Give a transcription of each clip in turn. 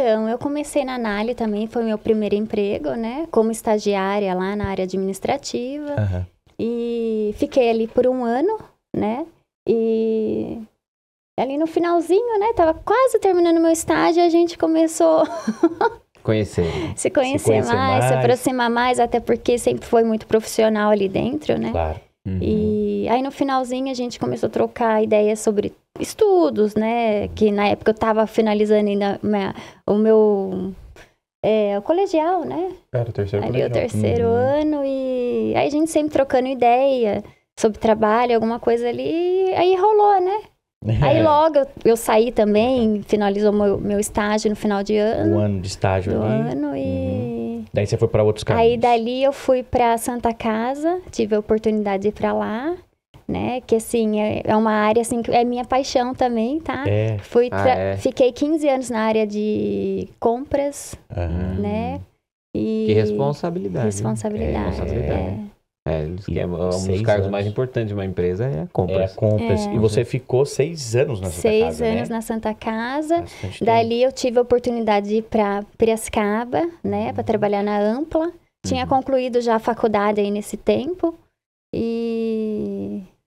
Então, eu comecei na Anali também, foi meu primeiro emprego, né? Como estagiária lá na área administrativa. Uhum. E fiquei ali por um ano, né? E ali no finalzinho, né? Tava quase terminando meu estágio, a gente começou. conhecer. Se conhecer, se conhecer mais, mais, se aproximar mais, até porque sempre foi muito profissional ali dentro, né? Claro. Uhum. E aí no finalzinho a gente começou a trocar ideias sobre estudos, né? Que na época eu estava finalizando ainda minha, o meu é, o colegial, né? Era o terceiro Ali colegial. o terceiro uhum. ano e aí a gente sempre trocando ideia sobre trabalho, alguma coisa ali, aí rolou, né? É. Aí logo eu, eu, saí também, finalizou meu, meu estágio no final de ano. Um ano de estágio do ali. ano e... Uhum. Daí você foi para outros caminhos. Aí dali eu fui para Santa Casa, tive a oportunidade de ir para lá né? Que assim, é, é uma área assim que é minha paixão também, tá? É. Fui ah, é. Fiquei 15 anos na área de compras, uhum. né? E... Que responsabilidade. Responsabilidade. É, responsabilidade. É, é, é um dos cargos mais importantes de uma empresa é a compras. É, compras. É. E você ficou seis anos na Santa seis Casa, Seis né? anos né? na Santa Casa. Bastante Dali tempo. eu tive a oportunidade de ir para Piracicaba, né? Uhum. Para trabalhar na Ampla. Tinha uhum. concluído já a faculdade aí nesse tempo. E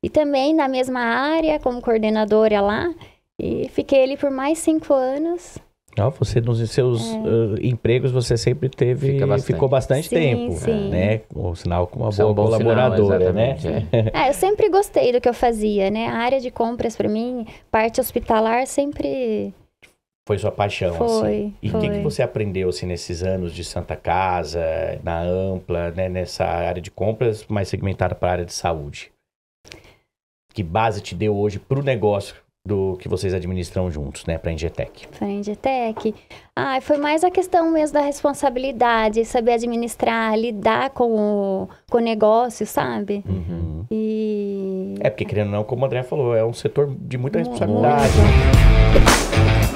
e também na mesma área, como coordenadora lá. E fiquei ali por mais cinco anos. Ah, você nos seus é. uh, empregos você sempre teve bastante. ficou bastante sim, tempo, sim. né? Um sinal com uma Isso boa é um colaboradora, sinal, né? É. é. eu sempre gostei do que eu fazia, né? A área de compras para mim, parte hospitalar sempre foi sua paixão, assim. foi, assim. E o que, que você aprendeu assim nesses anos de Santa Casa, na Ampla, né? nessa área de compras, mais segmentada para a área de saúde? que base te deu hoje para o negócio do que vocês administram juntos, né, para a Ingetec? Para a Ingetec? Ah, foi mais a questão mesmo da responsabilidade, saber administrar, lidar com o, com o negócio, sabe? Uhum. E... É porque, querendo ou não, como o André falou, é um setor de muita responsabilidade. Muito.